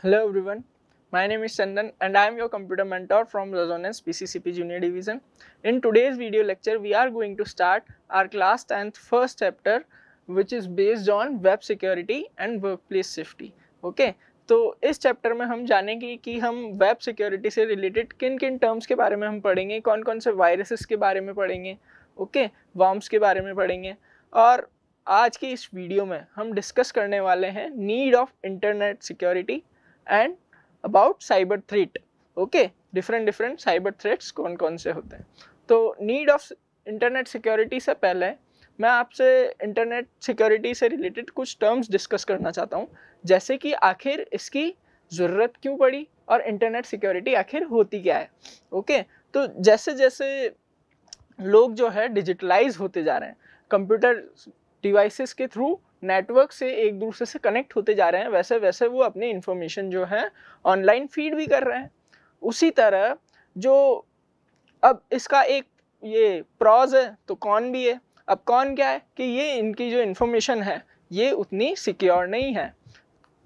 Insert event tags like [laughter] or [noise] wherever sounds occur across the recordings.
Hello everyone, my name is Chandan and I am your computer mentor from Resonance PCCP Junior Division. In today's video lecture, we are going to start our class 10th first chapter which is based on web security and workplace safety. Okay, तो इस chapter में हम जानेंगे कि हम web security से related किन किन टर्म्स के बारे में हम पढ़ेंगे कौन कौन से वायरसेस के बारे में पढ़ेंगे ओके वॉम्स के बारे में पढ़ेंगे और आज की इस वीडियो में हम डिस्कस करने वाले हैं need of internet security and about cyber threat okay different different cyber threats कौन कौन से होते हैं तो नीड ऑफ इंटरनेट सिक्योरिटी से पहले मैं आपसे इंटरनेट सिक्योरिटी से रिलेटेड कुछ टर्म्स डिस्कस करना चाहता हूँ जैसे कि आखिर इसकी ज़रूरत क्यों पड़ी और इंटरनेट सिक्योरिटी आखिर होती क्या है ओके तो जैसे जैसे लोग जो है डिजिटलाइज होते जा रहे हैं कंप्यूटर डिवाइसेस के थ्रू नेटवर्क से एक दूसरे से कनेक्ट होते जा रहे हैं वैसे वैसे वो अपनी इन्फॉर्मेशन जो है ऑनलाइन फीड भी कर रहे हैं उसी तरह जो अब इसका एक ये प्रॉज है तो कौन भी है अब कौन क्या है कि ये इनकी जो इन्फॉर्मेशन है ये उतनी सिक्योर नहीं है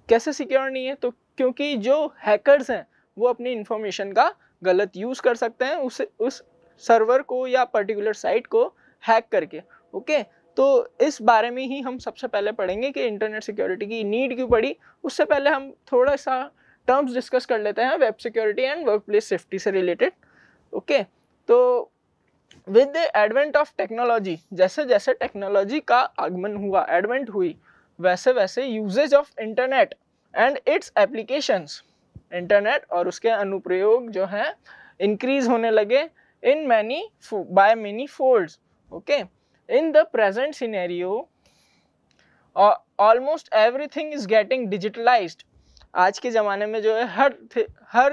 कैसे सिक्योर नहीं है तो क्योंकि जो हैकर्स हैं वो अपनी इन्फॉर्मेशन का गलत यूज़ कर सकते हैं उस उस सर्वर को या पर्टिकुलर साइट को हैक करके ओके तो इस बारे में ही हम सबसे पहले पढ़ेंगे कि इंटरनेट सिक्योरिटी की नीड क्यों पड़ी उससे पहले हम थोड़ा सा टर्म्स डिस्कस कर लेते हैं web security and work place safety से रिलेटेड ओके तो with the advent of technology जैसे जैसे टेक्नोलॉजी का आगमन हुआ एडवेंट हुई वैसे वैसे usages of internet and its applications internet और उसके अनुप्रयोग जो हैं इंक्रीज होने लगे in many by many folds okay in the present scenario uh, almost everything is getting digitalized आज के ज़माने में जो है हर हर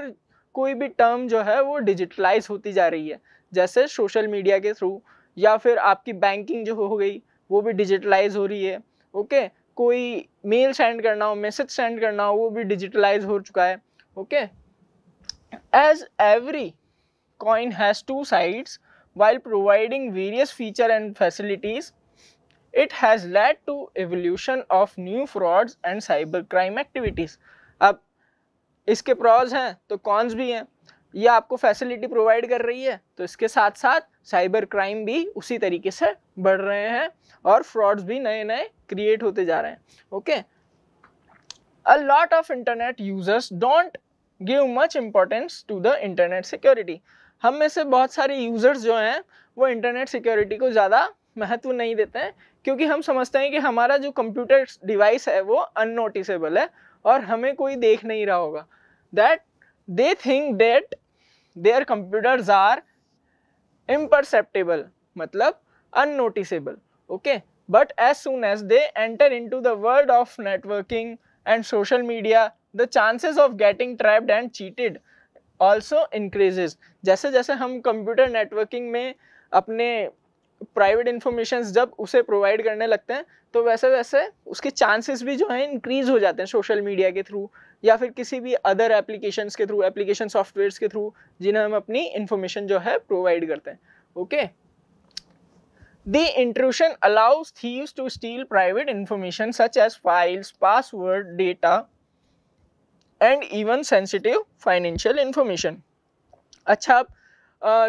कोई भी टर्म जो है वो डिजिटलाइज होती जा रही है जैसे सोशल मीडिया के थ्रू या फिर आपकी बैंकिंग जो हो गई वो भी डिजिटलाइज हो रही है ओके कोई मेल सेंड करना हो मैसेज सेंड करना हो वो भी डिजिटलाइज हो चुका है okay as every coin has two sides while providing various feature and facilities, it has led to evolution of new frauds and cybercrime activities. अब इसके प्रॉज हैं तो कॉन्स भी हैं ये आपको फैसिलिटी प्रोवाइड कर रही है तो इसके साथ साथ साइबर क्राइम भी उसी तरीके से बढ़ रहे हैं और फ्रॉड्स भी नए नए क्रिएट होते जा रहे हैं okay a lot of internet users don't give much importance to the internet security हम में से बहुत सारे यूज़र्स जो हैं वो इंटरनेट सिक्योरिटी को ज़्यादा महत्व नहीं देते हैं क्योंकि हम समझते हैं कि हमारा जो कंप्यूटर डिवाइस है वो अननोटिसेबल है और हमें कोई देख नहीं रहा होगा that they think that their computers are imperceptible मतलब unnoticeable okay but as soon as they enter into the world of networking and social media the chances of getting trapped and cheated also increases जैसे जैसे हम computer networking में अपने private information जब उसे provide करने लगते हैं तो वैसे वैसे उसके चांसेस भी जो है इंक्रीज हो जाते हैं सोशल मीडिया के थ्रू या फिर किसी भी अदर एप्लीकेशन के थ्रू एप्लीकेशन सॉफ्टवेयर के थ्रू जिन्हें हम अपनी इन्फॉर्मेशन जो है प्रोवाइड करते हैं okay the intrusion allows the steal private information such as files password data and even sensitive financial information अच्छा आप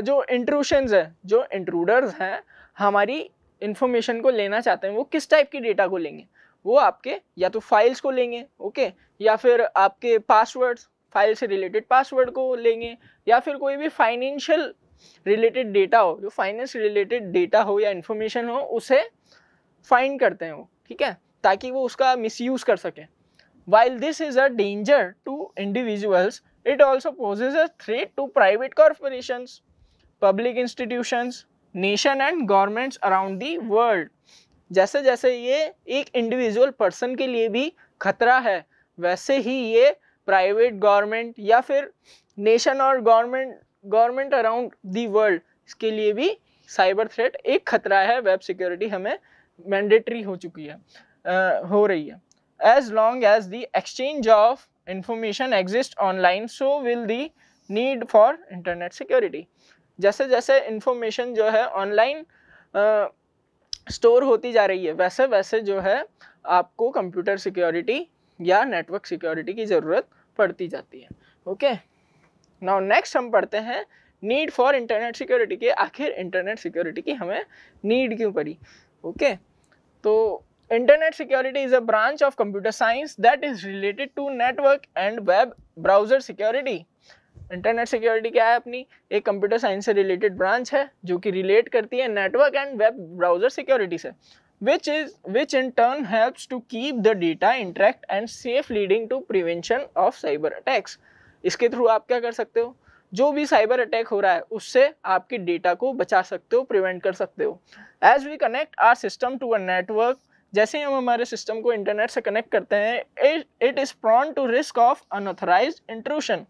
जो इंट्रूशंस है जो इंट्रूडर्स हैं हमारी इंफॉर्मेशन को लेना चाहते हैं वो किस टाइप की डेटा को लेंगे वो आपके या तो फाइल्स को लेंगे ओके या फिर आपके पासवर्ड्स फाइल से रिलेटेड पासवर्ड को लेंगे या फिर कोई भी फाइनेंशियल रिलेटेड डेटा हो जो फाइनेंस रिलेटेड डेटा हो या इंफॉर्मेशन हो उसे फाइंड करते हैं वो ठीक है ताकि वो उसका मिसयूज़ कर सकें While this is a danger to individuals, it also poses a threat to private corporations, public institutions, nation and governments around the world. जैसे जैसे ये एक इंडिविजुअल पर्सन के लिए भी खतरा है वैसे ही ये प्राइवेट गवर्नमेंट या फिर नेशन और government government around the world इसके लिए भी साइबर थ्रेट एक खतरा है वेब सिक्योरिटी हमें मैंडेटरी हो चुकी है आ, हो रही है as long as the exchange of information exists online so will the need for internet security जैसे जैसे information जो है online स्टोर होती जा रही है वैसे वैसे जो है आपको कंप्यूटर सिक्योरिटी या नेटवर्क सिक्योरिटी की ज़रूरत पड़ती जाती है ओके नाउ नेक्स्ट हम पढ़ते हैं नीड फॉर इंटरनेट सिक्योरिटी के आखिर इंटरनेट सिक्योरिटी की हमें नीड क्यों पड़ी ओके okay? तो internet security is a branch of computer science that is related to network and web browser security internet security क्या है अपनी एक कंप्यूटर साइंस से रिलेटेड ब्रांच है जो कि रिलेट करती है network and web browser security से which is which in turn helps to keep the data interact and safe leading to prevention of cyber attacks इसके थ्रू आप क्या कर सकते हो जो भी साइबर अटैक हो रहा है उससे आपके डेटा को बचा सकते हो प्रिवेंट कर सकते हो as we connect our system to a network जैसे ही हम हमारे सिस्टम को इंटरनेट से कनेक्ट करते हैं it is prone to risk of unauthorised intrusion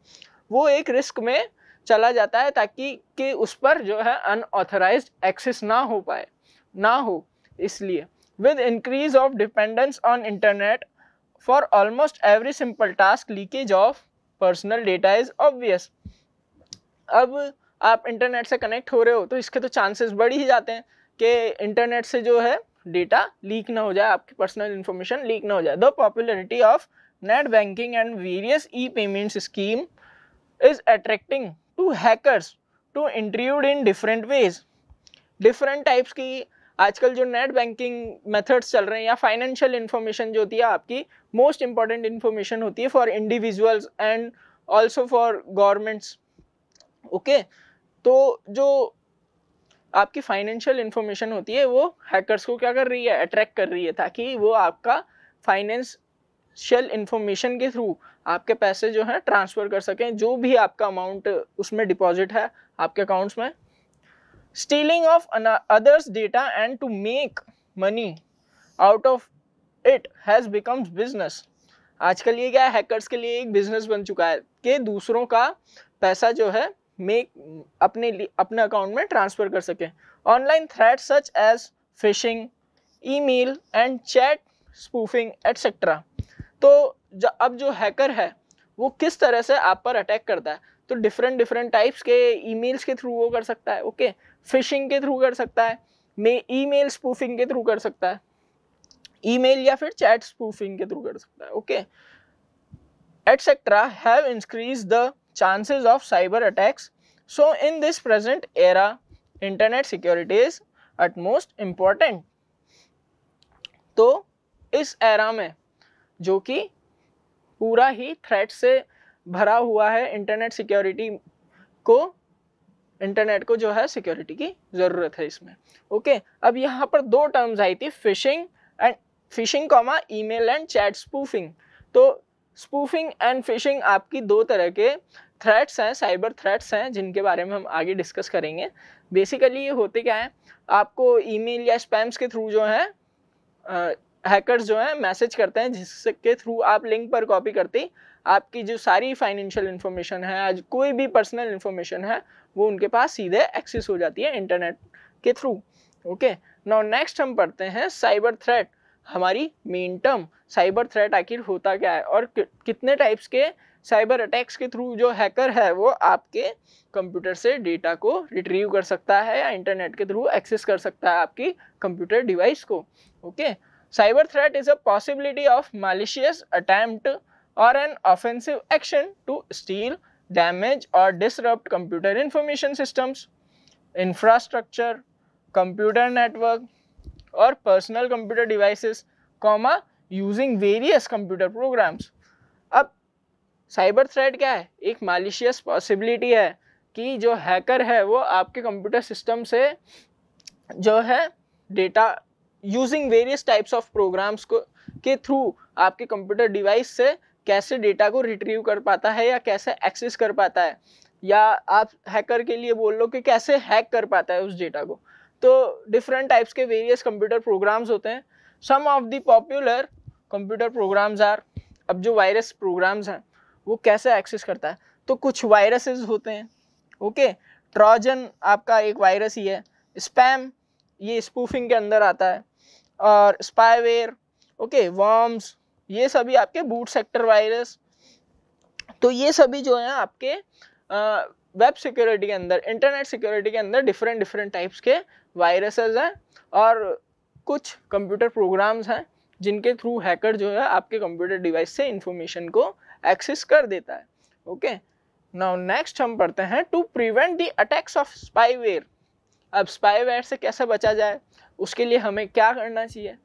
वो एक रिस्क में चला जाता है ताकि कि उस पर जो है अनऑथराइज एक्सेस ना हो पाए ना हो इसलिए with increase of dependence on internet for almost every simple task leakage of personal data is obvious अब आप इंटरनेट से कनेक्ट हो रहे हो तो इसके तो चांसेस बढ़ ही जाते हैं कि इंटरनेट से जो है डेटा लीक ना हो जाए आपकी पर्सनल इन्फॉर्मेशन लीक ना हो जाए the popularity of net banking and various e payments scheme is attracting to hackers to intrude in different ways different types की आजकल जो नेट बैंकिंग मेथड्स चल रहे हैं या फाइनेंशियल इन्फॉर्मेशन जो होती है आपकी मोस्ट इंपॉर्टेंट इन्फॉर्मेशन होती है for individuals and also for governments okay तो जो आपकी फाइनेंशियल इन्फॉर्मेशन होती है वो हैकर्स को क्या कर रही है अट्रैक्ट कर रही है ताकि वो आपका फाइनेंस शेल इन्फॉर्मेशन के थ्रू आपके पैसे जो है ट्रांसफ़र कर सकें जो भी आपका अमाउंट उसमें डिपॉजिट है आपके अकाउंट्स में stealing of others data and to make money out of it has becomes business आजकल ये क्या है हैकर्स के लिए एक बिजनेस बन चुका है कि दूसरों का पैसा जो है मेक अपने अपने अकाउंट में ट्रांसफ़र कर सकें online threat such as phishing email and chat spoofing etcetera तो जो अब जो हैकर है वो किस तरह से आप पर अटैक करता है तो डिफरेंट डिफरेंट टाइप्स के ईमेल्स के थ्रू वो कर सकता है ओके फिशिंग के थ्रू कर सकता है मे ईमेल स्पूफिंग के थ्रू कर सकता है ईमेल या फिर चैट स्पूफिंग के थ्रू कर सकता है okay etcetera have increase the chances of cyber attacks. So in this present era, internet security is at most important. तो इस एरा में जो कि पूरा ही थ्रेट से भरा हुआ है इंटरनेट सिक्योरिटी को इंटरनेट को जो है सिक्योरिटी की ज़रूरत है इसमें ओके अब यहाँ पर दो टर्म्स आई थी phishing and phishing comma email and chat spoofing तो स्पूफिंग एंड फिशिंग आपकी दो तरह के थ्रेट्स हैं साइबर थ्रेट्स हैं जिनके बारे में हम आगे डिस्कस करेंगे बेसिकली ये होते क्या हैं आपको ईमेल या स्पैम्स के थ्रू जो है हैकर्स जो हैं मैसेज करते हैं जिसके थ्रू आप लिंक पर कॉपी करते आपकी जो सारी फाइनेंशियल इन्फॉर्मेशन है आज कोई भी पर्सनल इन्फॉर्मेशन है वो उनके पास सीधे एक्सेस हो जाती है इंटरनेट के थ्रू ओके नाउ नेक्स्ट हम पढ़ते हैं साइबर थ्रेट हमारी मेन टर्म साइबर थ्रेट आखिर होता क्या है और कि, कितने टाइप्स के साइबर अटैक्स के थ्रू जो हैकर है वो आपके कंप्यूटर से डेटा को रिट्रीव कर सकता है या इंटरनेट के थ्रू एक्सेस कर सकता है आपकी कंप्यूटर डिवाइस को okay cyber threat is a possibility of malicious attempt और an offensive action to steal damage और disrupt computer information systems infrastructure computer network और personal computer devices comma using various computer programs अब cyber threat क्या है एक malicious possibility है कि जो हैकर है वो आपके कंप्यूटर सिस्टम से जो है data using various types of programs को के थ्रू आपके कंप्यूटर डिवाइस से कैसे डेटा को रिट्रीव कर पाता है या कैसे एक्सेस कर पाता है या आप हैकर के लिए बोल लो कि कैसे हैक कर पाता है उस डेटा को तो डिफरेंट टाइप्स के वेरियस कंप्यूटर प्रोग्राम्स होते हैं some of the popular computer programs are अब जो वायरस प्रोग्राम्स हैं वो कैसे एक्सेस करता है तो कुछ वायरसेस होते हैं ओके ट्रॉजन आपका एक वायरस ही है स्पैम ये स्पूफिंग के अंदर आता है और स्पाईवेयर ओके वॉम्स ये सभी आपके बूट सेक्टर वायरस तो ये सभी जो हैं आपके वेब सिक्योरिटी के अंदर इंटरनेट सिक्योरिटी के अंदर डिफरेंट डिफरेंट टाइप्स के वायरसेस हैं और कुछ कंप्यूटर प्रोग्राम्स हैं जिनके थ्रू हैकर जो है आपके कंप्यूटर डिवाइस से इंफॉर्मेशन को एक्सेस कर देता है ओके नाउ नेक्स्ट हम पढ़ते हैं to prevent the attacks of spyware अब स्पाईवेयर से कैसे बचा जाए उसके लिए हमें क्या करना चाहिए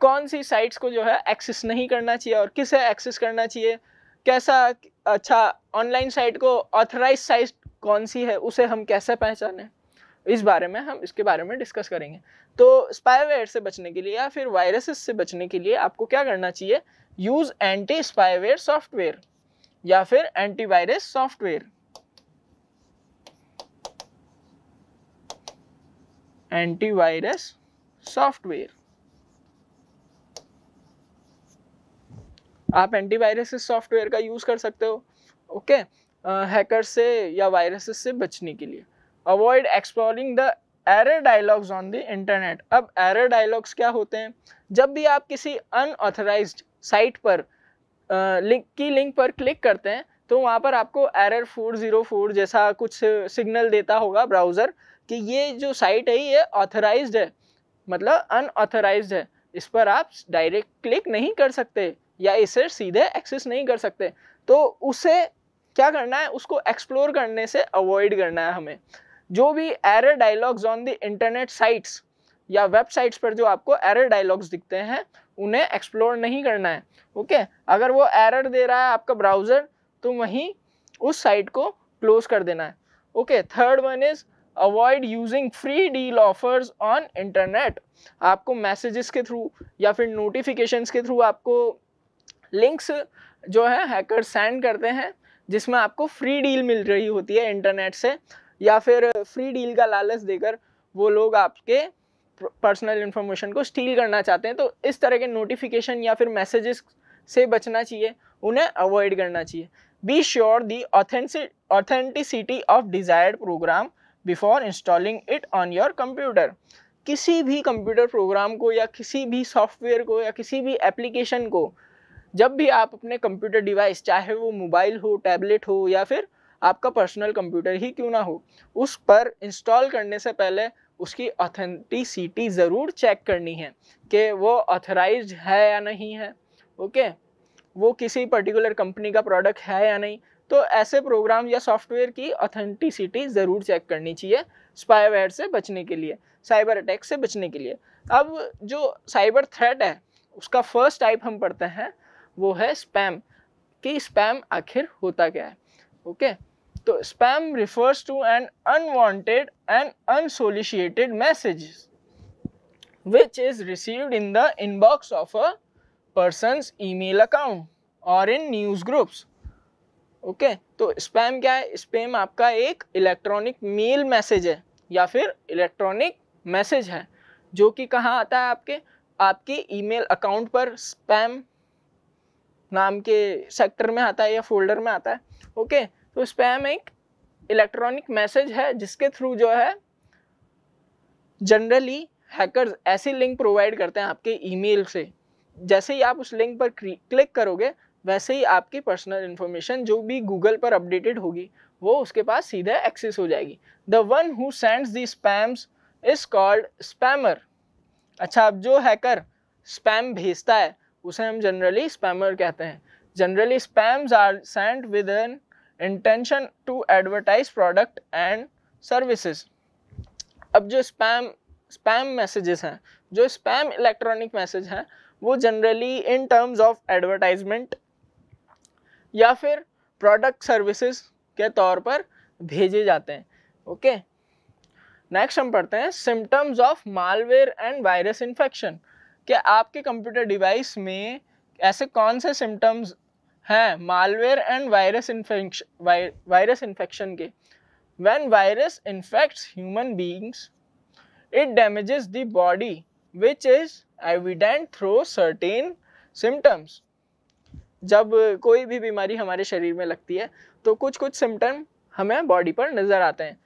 कौन सी साइट्स को जो है एक्सेस नहीं करना चाहिए और किसे एक्सेस करना चाहिए कैसा अच्छा ऑनलाइन साइट को ऑथराइज साइट कौन सी है उसे हम कैसे पहचानें इस बारे में हम इसके बारे में डिस्कस करेंगे तो स्पाइवेयर से बचने के लिए या फिर वायरसेस से बचने के लिए आपको क्या करना चाहिए यूज़ एंटी स्पाइवेयर सॉफ्टवेयर या फिर एंटीवायरस सॉफ्टवेयर एंटीवायरस सॉफ्टवेयर आप एंटीवायरस सॉफ्टवेयर का यूज़ कर सकते हो ओके हैकर से या वायरसेस से बचने के लिए avoid exploring the error dialogs on the internet अब एरर डायलॉग्स क्या होते हैं जब भी आप किसी अनऑथराइज साइट पर लिंक की लिंक पर क्लिक करते हैं तो वहाँ पर आपको एरर फोर ज़ीरो फोर जैसा कुछ सिग्नल देता होगा ब्राउज़र कि ये जो साइट है ये ऑथराइज है मतलब अनऑथराइज है इस पर आप डायरेक्ट क्लिक नहीं कर सकते या इसे सीधे एक्सेस नहीं कर सकते तो उसे क्या करना है उसको एक्सप्लोर करने से अवॉइड करना है हमें जो भी error dialogs on the internet sites या वेबसाइट्स पर जो आपको एरर डायलॉग्स दिखते हैं उन्हें एक्सप्लोर नहीं करना है ओके अगर वो एरर दे रहा है आपका ब्राउज़र तो वहीं उस साइट को क्लोज कर देना है okay third one is avoid using free deal offers on internet आपको मैसेजेस के थ्रू या फिर नोटिफिकेशंस के थ्रू आपको लिंक्स जो है हैकर सेंड करते हैं जिसमें आपको फ्री डील मिल रही होती है इंटरनेट से या फिर फ्री डील का लालच देकर वो लोग आपके पर्सनल इन्फॉर्मेशन को स्टील करना चाहते हैं तो इस तरह के नोटिफिकेशन या फिर मैसेजेस से बचना चाहिए उन्हें अवॉइड करना चाहिए be sure the authenticity of desired program before installing it on your computer किसी भी कंप्यूटर प्रोग्राम को या किसी भी सॉफ्टवेयर को या किसी भी एप्लीकेशन को जब भी आप अपने कंप्यूटर डिवाइस चाहे वो मोबाइल हो टैबलेट हो या फिर आपका पर्सनल कंप्यूटर ही क्यों ना हो उस पर इंस्टॉल करने से पहले उसकी ऑथेंटिसिटी ज़रूर चेक करनी है कि वो ऑथराइज है या नहीं है ओके वो किसी पर्टिकुलर कंपनी का प्रोडक्ट है या नहीं तो ऐसे प्रोग्राम या सॉफ्टवेयर की ऑथेंटिसिटी ज़रूर चेक करनी चाहिए स्पाईवेयर से बचने के लिए साइबर अटैक से बचने के लिए अब जो साइबर थ्रेट है उसका फर्स्ट टाइप हम पढ़ते हैं वो है स्पैम कि स्पैम आखिर होता क्या है ओके okay? तो spam refers to an unwanted and unsolicited which is is in the inbox of a person email account और इन न्यूज ग्रुप्स ओके तो स्पैम क्या है स्पैम आपका एक इलेक्ट्रॉनिक मेल मैसेज है या फिर इलेक्ट्रॉनिक मैसेज है जो कि कहाँ आता है आपके आपके ईमेल अकाउंट पर स्पैम नाम के सेक्टर में आता है या फोल्डर में आता है ओके okay, तो स्पैम एक इलेक्ट्रॉनिक मैसेज है जिसके थ्रू जो है जनरली हैकर्स ऐसी लिंक प्रोवाइड करते हैं आपके ईमेल से जैसे ही आप उस लिंक पर क्लिक करोगे वैसे ही आपकी पर्सनल इन्फॉर्मेशन जो भी गूगल पर अपडेटेड होगी वो उसके पास सीधे एक्सेस हो जाएगी the one who sends the spams is called spammer अच्छा अब जो हैकर स्पैम भेजता है उसे हम जनरली स्पैमर कहते हैं generally spams are send with an intention to advertise product and services अब जो स्पैम स्पैम मैसेजेस हैं जो स्पैम इलेक्ट्रॉनिक मैसेज हैं वो generally in terms of advertisement या फिर प्रोडक्ट सर्विसेज के तौर पर भेजे जाते हैं ओके नेक्स्ट हम पढ़ते हैं symptoms of malware and virus infection क्या आपके कंप्यूटर डिवाइस में ऐसे कौन से सिम्टम्स हैं malware and virus infection virus infection के when virus infects human beings it damages the body which is evident through certain symptoms जब कोई भी बीमारी हमारे शरीर में लगती है तो कुछ कुछ सिम्टम हमें बॉडी पर नज़र आते हैं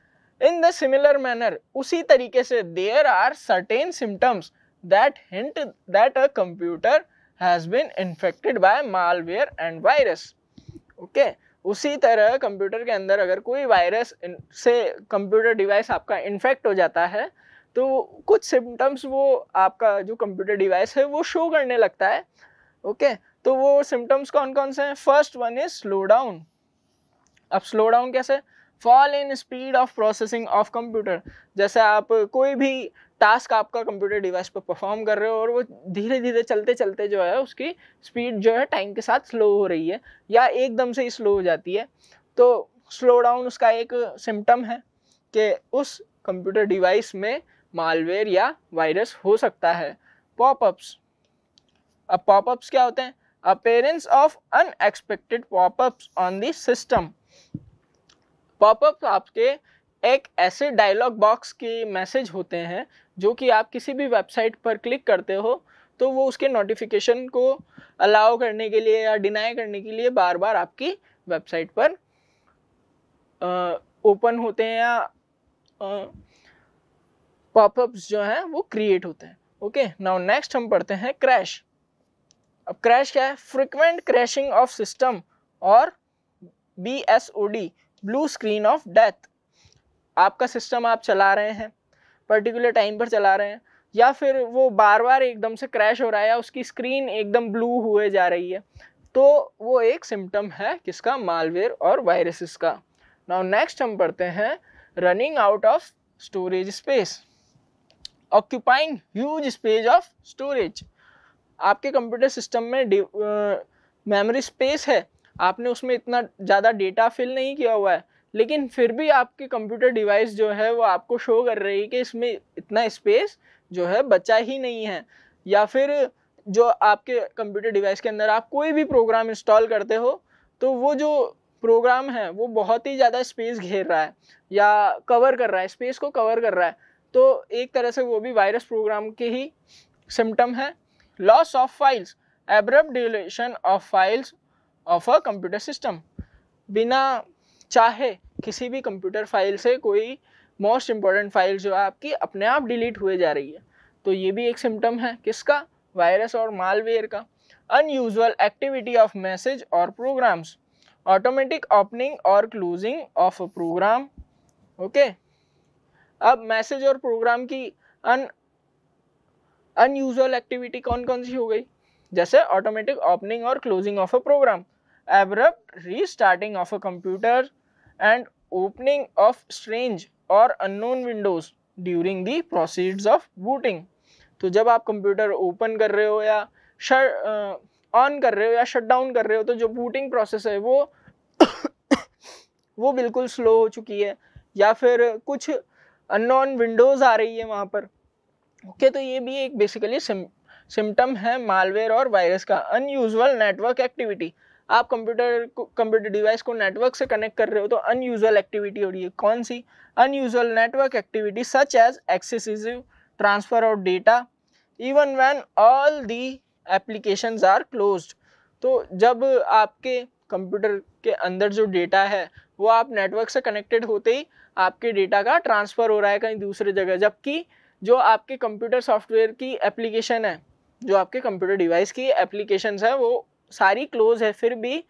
इन द सिमिलर मैनर उसी तरीके से there are certain symptoms that hint that a computer has been infected by malware and virus okay उसी तरह कंप्यूटर के अंदर अगर कोई वायरस से कंप्यूटर डिवाइस आपका इन्फेक्ट हो जाता है तो कुछ सिम्टम्स वो आपका जो कंप्यूटर डिवाइस है वो शो करने लगता है ओके okay? तो वो सिम्टम्स कौन कौन से हैं first one is slow down अब स्लो डाउन कैसे fall in speed of processing of computer जैसे आप कोई भी टास्क आपका कंप्यूटर डिवाइस पर परफॉर्म कर रहे हो और वो धीरे धीरे चलते चलते जो है उसकी स्पीड जो है टाइम के साथ स्लो हो रही है या एकदम से ही स्लो हो जाती है तो स्लो डाउन उसका एक सिम्टम है कि उस कंप्यूटर डिवाइस में मालवेयर या वायरस हो सकता है पॉपअप्स अब पॉपअप्स क्या होते हैं appearance of unexpected popups on the system popups आपके एक ऐसे डायलॉग बॉक्स के मैसेज होते हैं जो कि आप किसी भी वेबसाइट पर क्लिक करते हो तो वो उसके नोटिफिकेशन को अलाउ करने के लिए या डिनाई करने के लिए बार बार आपकी वेबसाइट पर ओपन होते हैं या पॉपअप्स जो हैं वो क्रिएट होते हैं ओके नाउ नेक्स्ट हम पढ़ते हैं क्रैश अब क्रैश क्या है फ्रिक्वेंट क्रैशिंग ऑफ सिस्टम और B S O D blue screen of death आपका सिस्टम आप चला रहे हैं पर्टिकुलर टाइम पर चला रहे हैं या फिर वो बार बार एकदम से क्रैश हो रहा है या उसकी स्क्रीन एकदम ब्लू हुए जा रही है तो वो एक सिम्टम है किसका मालवेयर और वायरसेस का नाउ नेक्स्ट हम पढ़ते हैं running out of storage space occupying huge space of storage आपके कंप्यूटर सिस्टम में मेमोरी स्पेस है आपने उसमें इतना ज़्यादा डेटा फिल नहीं किया हुआ है लेकिन फिर भी आपके कंप्यूटर डिवाइस जो है वो आपको शो कर रही है कि इसमें इतना स्पेस जो है बचा ही नहीं है या फिर जो आपके कंप्यूटर डिवाइस के अंदर आप कोई भी प्रोग्राम इंस्टॉल करते हो तो वो जो प्रोग्राम है वो बहुत ही ज़्यादा स्पेस घेर रहा है या कवर कर रहा है स्पेस को कवर कर रहा है तो एक तरह से वो भी वायरस प्रोग्राम के ही सिम्टम है loss of files abrupt deletion of files of a computer system बिना चाहे किसी भी कंप्यूटर फाइल से कोई मोस्ट इम्पॉर्टेंट फाइल जो है आपकी अपने आप डिलीट हुए जा रही है तो ये भी एक सिम्टम है किसका वायरस और मालवेयर का अनयूजल एक्टिविटी ऑफ मैसेज और प्रोग्राम्स ऑटोमेटिक ओपनिंग और closing of a program okay अब मैसेज और प्रोग्राम की अन अनयूजल एक्टिविटी कौन कौन सी हो गई जैसे ऑटोमेटिक ओपनिंग और closing of a program abrupt restarting of a computer and opening of strange और unknown windows during the process of booting तो जब आप कंप्यूटर ओपन कर रहे हो या ऑन uh, कर रहे हो या शट डाउन कर रहे हो तो जो बूटिंग प्रोसेस है वो [coughs] वो बिल्कुल स्लो हो चुकी है या फिर कुछ अननोन विंडोज़ आ रही है वहाँ पर ओके okay, तो ये भी एक बेसिकली सिम्टम है मालवेयर और वायरस का अनयूजल नेटवर्क एक्टिविटी आप कंप्यूटर को कंप्यूटर डिवाइस को नेटवर्क से कनेक्ट कर रहे हो तो अनयूजल एक्टिविटी हो रही है कौन सी unusual network activity such as excessive transfer of data even when all the applications are closed तो जब आपके कंप्यूटर के अंदर जो डेटा है वो आप नेटवर्क से कनेक्टेड होते ही आपके डेटा का ट्रांसफ़र हो रहा है कहीं दूसरे जगह जबकि जो आपके कंप्यूटर सॉफ्टवेयर की एप्लीकेशन है जो आपके कंप्यूटर डिवाइस की एप्लीकेशंस है वो सारी क्लोज है फिर भी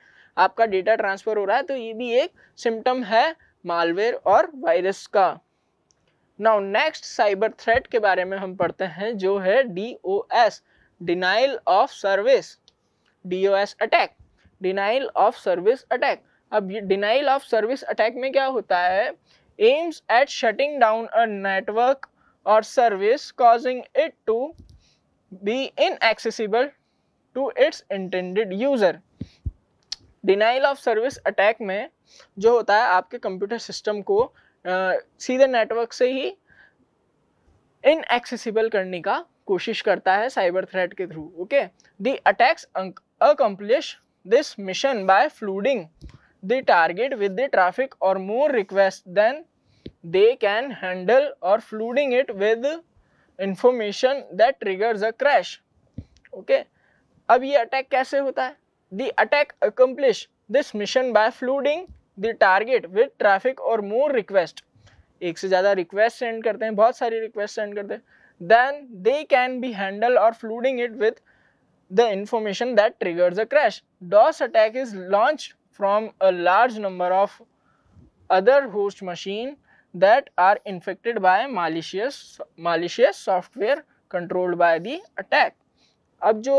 आपका डेटा ट्रांसफ़र हो रहा है तो ये भी एक सिम्टम है मालवेयर और वायरस का नाउ नेक्स्ट साइबर थ्रेट के बारे में हम पढ़ते हैं जो है D O S denial of service D O S attack denial of service attack अब ये डिनाइल ऑफ सर्विस अटैक में क्या होता है at shutting down a network और service causing it to be inaccessible to its intended user denial of service attack में जो होता है आपके कंप्यूटर सिस्टम को आ, सीधे नेटवर्क से ही इनएक्सेसिबल करने का कोशिश करता है साइबर थ्रेट के through okay the attacks accomplish this mission by flooding the target with the traffic or more request than they can handle or flooding it with information that triggers a crash okay अब ये attack कैसे होता है the attack accomplish this mission by flooding the target with traffic or more request एक से ज़्यादा request send करते हैं बहुत सारी रिक्वेस्ट सेंड करते हैं than they can be handle or flooding it with the information that triggers a crash DoS attack is launch from a large number of other host machine that are infected by malicious malicious software controlled by the attack अब जो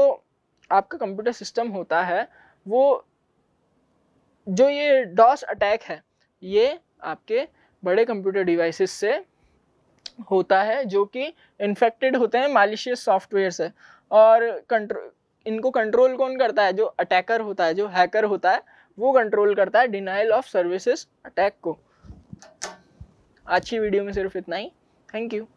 आपका computer system होता है वो जो ये DOS attack है ये आपके बड़े कंप्यूटर डिवाइसेस से होता है जो कि इन्फेक्टेड होते हैं मालिशियस सॉफ्टवेयर से और कंट्रो इनको कंट्रोल कौन करता है जो अटैकर होता है जो हैकर होता है वो कंट्रोल करता है डिनाइल ऑफ सर्विसेज अटैक को आज की वीडियो में सिर्फ इतना ही थैंक यू